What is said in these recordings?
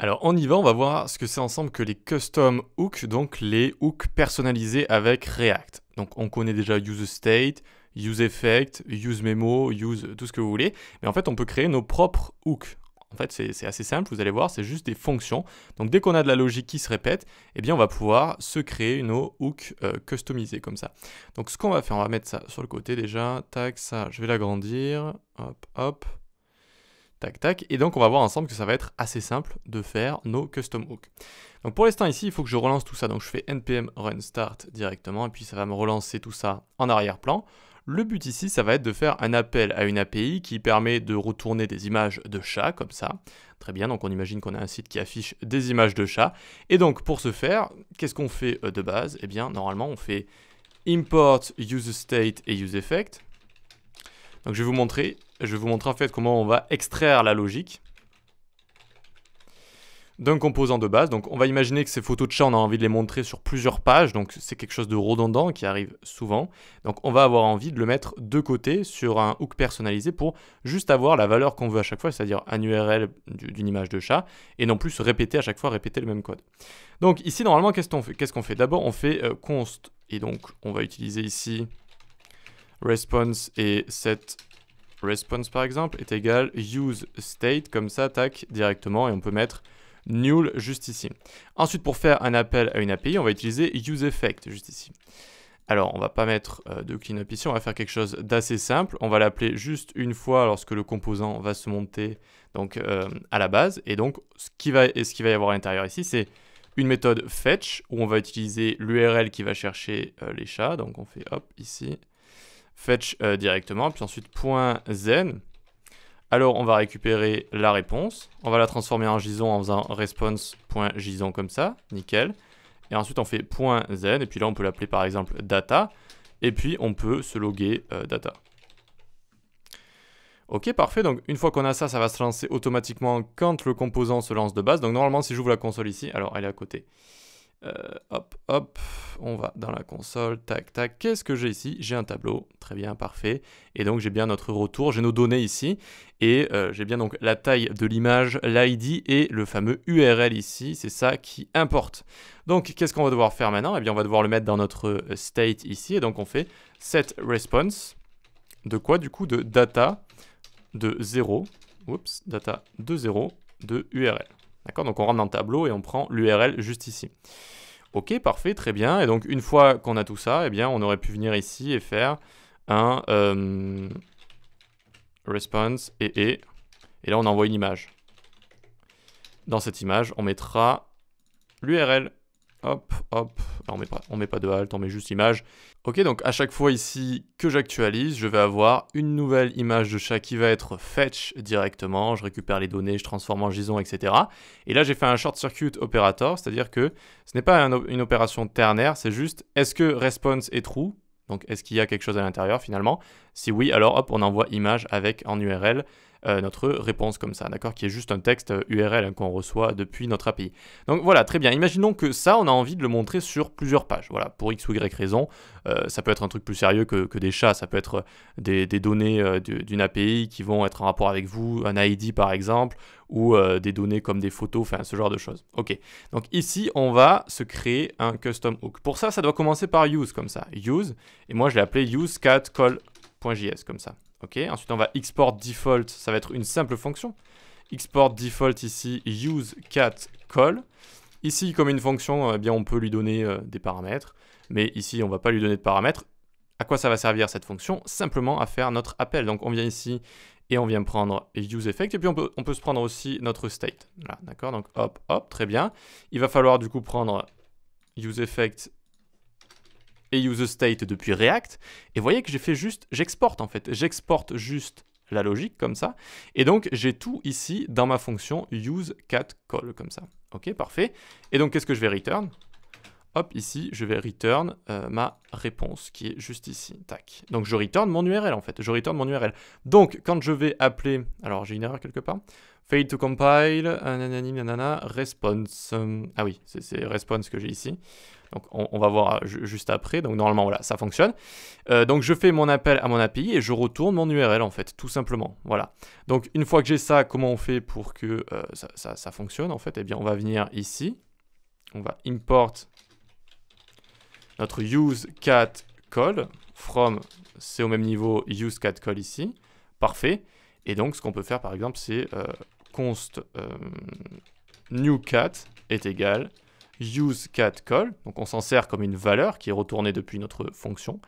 Alors on y va, on va voir ce que c'est ensemble que les custom hooks, donc les hooks personnalisés avec React. Donc on connaît déjà useState, useEffect, useMemo, use tout ce que vous voulez, mais en fait on peut créer nos propres hooks. En fait c'est assez simple, vous allez voir, c'est juste des fonctions. Donc dès qu'on a de la logique qui se répète, eh bien on va pouvoir se créer nos hooks euh, customisés comme ça. Donc ce qu'on va faire, on va mettre ça sur le côté déjà, tac, ça, je vais l'agrandir, hop, hop, Tac, tac. Et donc, on va voir ensemble que ça va être assez simple de faire nos custom hooks. Donc, pour l'instant, ici, il faut que je relance tout ça. Donc, je fais npm run start directement, et puis ça va me relancer tout ça en arrière-plan. Le but ici, ça va être de faire un appel à une API qui permet de retourner des images de chats, comme ça. Très bien, donc on imagine qu'on a un site qui affiche des images de chats. Et donc, pour ce faire, qu'est-ce qu'on fait euh, de base Eh bien, normalement, on fait import useState et useEffect. Donc, je vais vous montrer je vais vous montrer en fait comment on va extraire la logique d'un composant de base. Donc on va imaginer que ces photos de chat, on a envie de les montrer sur plusieurs pages, donc c'est quelque chose de redondant qui arrive souvent. Donc on va avoir envie de le mettre de côté sur un hook personnalisé pour juste avoir la valeur qu'on veut à chaque fois, c'est-à-dire un URL d'une image de chat, et non plus répéter à chaque fois, répéter le même code. Donc ici, normalement, qu'est-ce qu'on fait, fait D'abord, on fait euh, const, et donc on va utiliser ici response et set response par exemple est égal use state, comme ça, tac, directement, et on peut mettre null juste ici. Ensuite, pour faire un appel à une API, on va utiliser useEffect juste ici. Alors, on va pas mettre euh, de cleanup ici, on va faire quelque chose d'assez simple. On va l'appeler juste une fois lorsque le composant va se monter donc, euh, à la base. Et donc, ce qui va, ce qui va y avoir à l'intérieur ici, c'est une méthode fetch où on va utiliser l'URL qui va chercher euh, les chats. Donc, on fait hop ici, fetch euh, directement, puis ensuite .zen. Alors on va récupérer la réponse, on va la transformer en JSON en faisant response.json comme ça, nickel. Et ensuite on fait .zen, et puis là on peut l'appeler par exemple data, et puis on peut se loguer euh, data. Ok, parfait. Donc, une fois qu'on a ça, ça va se lancer automatiquement quand le composant se lance de base. Donc, normalement, si j'ouvre la console ici, alors elle est à côté. Euh, hop, hop, on va dans la console, tac, tac. Qu'est-ce que j'ai ici J'ai un tableau, très bien, parfait. Et donc j'ai bien notre retour, j'ai nos données ici. Et euh, j'ai bien donc la taille de l'image, l'ID et le fameux URL ici, c'est ça qui importe. Donc qu'est-ce qu'on va devoir faire maintenant Eh bien on va devoir le mettre dans notre euh, state ici. Et donc on fait set response de quoi Du coup de data de 0, oups, data de 0 de URL. D'accord Donc on rentre dans le tableau et on prend l'URL juste ici. Ok, parfait, très bien. Et donc une fois qu'on a tout ça, eh bien, on aurait pu venir ici et faire un euh, response et et là on envoie une image. Dans cette image, on mettra l'URL Hop, hop. on met pas, on met pas de halt, on met juste image. Ok, donc à chaque fois ici que j'actualise, je vais avoir une nouvelle image de chat qui va être fetch directement. Je récupère les données, je transforme en JSON, etc. Et là, j'ai fait un short circuit operator, c'est-à-dire que ce n'est pas une opération ternaire, c'est juste est-ce que response est true donc, est-ce qu'il y a quelque chose à l'intérieur finalement Si oui, alors hop, on envoie image avec en URL euh, notre réponse comme ça, d'accord Qui est juste un texte URL euh, hein, qu'on reçoit depuis notre API. Donc voilà, très bien. Imaginons que ça, on a envie de le montrer sur plusieurs pages. Voilà, pour X ou Y raison, euh, ça peut être un truc plus sérieux que, des chats, ça peut être des, données d'une API qui vont être en rapport avec vous, un ID par exemple, ou des données comme des photos, enfin ce genre de choses. Ok, donc ici, on va se créer un custom hook. Pour ça, ça doit commencer par use comme ça. Use, et moi je l'ai appelé useCatCall.js comme ça. Ok, ensuite on va export default, ça va être une simple fonction. Export default ici, use cat call. Ici, comme une fonction, eh bien, on peut lui donner euh, des paramètres, mais ici, on ne va pas lui donner de paramètres. À quoi ça va servir cette fonction Simplement à faire notre appel. Donc on vient ici et on vient prendre use effect », et puis on peut, on peut se prendre aussi notre state. d'accord Donc hop, hop, très bien. Il va falloir du coup prendre use effect » et useState depuis React. Et vous voyez que j'ai fait juste, j'exporte en fait, j'exporte juste la logique comme ça. Et donc j'ai tout ici dans ma fonction useCatCall comme ça. Ok, parfait. Et donc qu'est-ce que je vais return Hop, ici, je vais return euh, ma réponse qui est juste ici. Tac. Donc je return mon URL en fait. Je return mon URL. Donc quand je vais appeler, alors j'ai une erreur quelque part. Fail to compile, response. Ah oui, c'est response que j'ai ici. Donc on, va voir euh, juste après. Donc normalement voilà, ça fonctionne. Euh, donc je fais mon appel à mon API et je retourne mon URL en fait, tout simplement. Voilà. Donc une fois que j'ai ça, comment on fait pour que euh, ça, fonctionne en fait Eh bien on va venir ici, on va import notre use cat call from, c'est au même niveau use call ici. Parfait. Et donc ce qu'on peut faire par exemple c'est const euh, new cat est égal use cat call. Donc on s'en sert comme une valeur qui est retournée depuis notre fonction.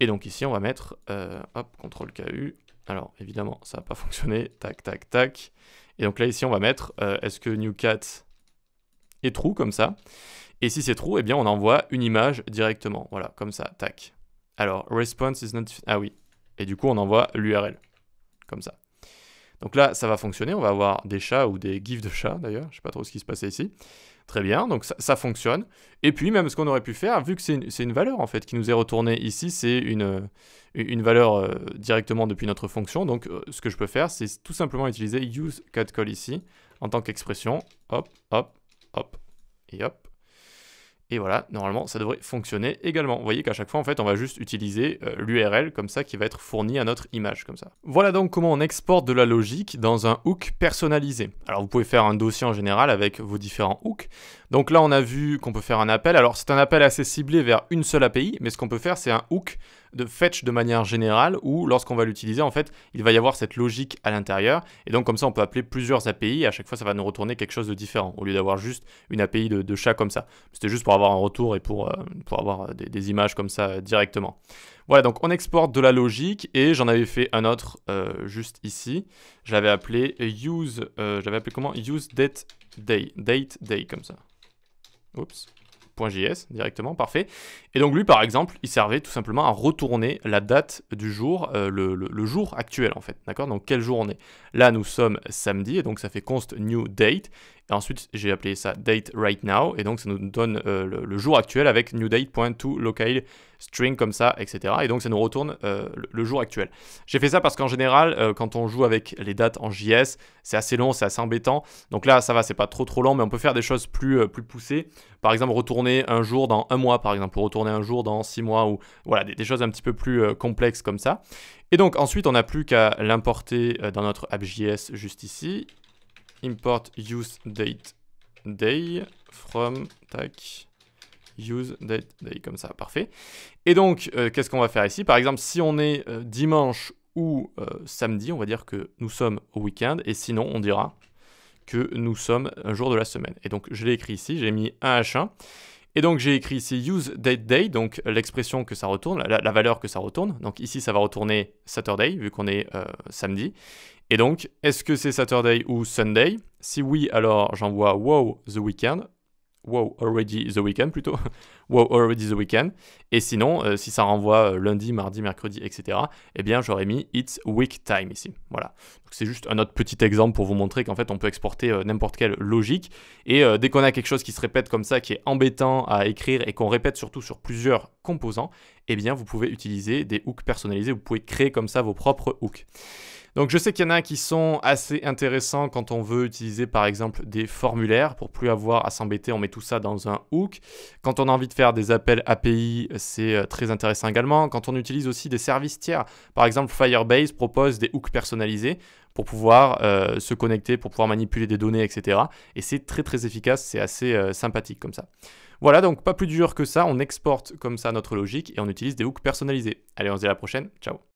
Et donc ici on va mettre euh, hop contrôle ku. Alors évidemment ça n'a pas fonctionné. Tac tac tac. Et donc là ici on va mettre euh, est-ce que new cat est true comme ça. Et si c'est true, et eh bien on envoie une image directement. Voilà comme ça. Tac. Alors response is not ah oui. Et du coup on envoie l'URL comme ça. Donc là, ça va fonctionner. On va avoir des chats ou des gifs de chats d'ailleurs. Je ne sais pas trop ce qui se passait ici. Très bien, donc ça, fonctionne. Et puis même ce qu'on aurait pu faire, vu que c'est une, valeur en fait qui nous est retournée ici, c'est une, euh, une valeur euh, directement depuis notre fonction. Donc euh, ce que je peux faire, c'est tout simplement utiliser use ici en tant qu'expression. Hop, hop, hop et hop. Et voilà, normalement, ça devrait fonctionner également. Vous voyez qu'à chaque fois, en fait, on va juste utiliser euh, l'URL comme ça qui va être fournie à notre image comme ça. Voilà donc comment on exporte de la logique dans un hook personnalisé. Alors vous pouvez faire un dossier en général avec vos différents hooks. Donc là, on a vu qu'on peut faire un appel. Alors, c'est un appel assez ciblé vers une seule API, mais ce qu'on peut faire, c'est un hook de fetch de manière générale où, lorsqu'on va l'utiliser, en fait, il va y avoir cette logique à l'intérieur. Et donc, comme ça, on peut appeler plusieurs API à chaque fois, ça va nous retourner quelque chose de différent au lieu d'avoir juste une API de, chat comme ça. C'était juste pour avoir un retour et pour, euh, pour avoir euh, des, images comme ça euh, directement. Voilà, donc on exporte de la logique et j'en avais fait un autre juste ici. Je l'avais appelé use, j'avais appelé comment Use date day, date day comme ça. Oups. .js directement, parfait. Et donc lui, par exemple, il servait tout simplement à retourner la date du jour, euh, le, le, jour actuel en fait, d'accord Donc quel jour on est Là, nous sommes samedi, et donc ça fait const new date, ensuite, j'ai appelé ça date right now. Et donc, ça nous donne euh, le, jour actuel avec new locale string comme ça, etc. Et donc, ça nous retourne euh, le, jour actuel. J'ai fait ça parce qu'en général, euh, quand on joue avec les dates en JS, c'est assez long, c'est assez embêtant. Donc là, ça va, c'est pas trop trop lent, mais on peut faire des choses plus, plus poussées. Par exemple, retourner un jour dans un mois, par exemple, ou retourner un jour dans six mois, ou voilà, des, des choses un petit peu plus complexes comme ça. Et donc, ensuite, on n'a plus qu'à l'importer dans notre app.js juste ici import use date day from tac use date day comme ça parfait et donc euh, qu'est-ce qu'on va faire ici par exemple si on est euh, dimanche ou euh, samedi on va dire que nous sommes au week-end et sinon on dira que nous sommes un jour de la semaine et donc je l'ai écrit ici j'ai mis un h 1 et donc j'ai écrit ici use date day, donc l'expression que ça retourne, la, valeur que ça retourne. Donc ici ça va retourner Saturday, vu qu'on est euh, samedi. Et donc, est-ce que c'est Saturday ou Sunday Si oui, alors j'envoie wow the weekend. Wow Already the Weekend plutôt, Wow Already the Weekend. Et sinon, euh, si ça renvoie euh, lundi, mardi, mercredi, etc., eh bien j'aurais mis It's Week Time ici. Voilà. C'est juste un autre petit exemple pour vous montrer qu'en fait on peut exporter euh, n'importe quelle logique. Et dès qu'on a quelque chose qui se répète comme ça, qui est embêtant à écrire et qu'on répète surtout sur plusieurs composants, eh bien vous pouvez utiliser des hooks personnalisés, vous pouvez créer comme ça vos propres hooks. Donc je sais qu'il y en a qui sont assez intéressants quand on veut utiliser par exemple des formulaires pour plus avoir à s'embêter, on met tout ça dans un hook. Quand on a envie de faire des appels API, c'est euh, très intéressant également. Quand on utilise aussi des services tiers, par exemple Firebase propose des hooks personnalisés pour pouvoir euh, se connecter, pour pouvoir manipuler des données, etc. Et c'est très très efficace, c'est assez euh, sympathique comme ça. Voilà, donc pas plus dur que ça, on exporte comme ça notre logique et on utilise des hooks personnalisés. Allez, on se dit à la prochaine, ciao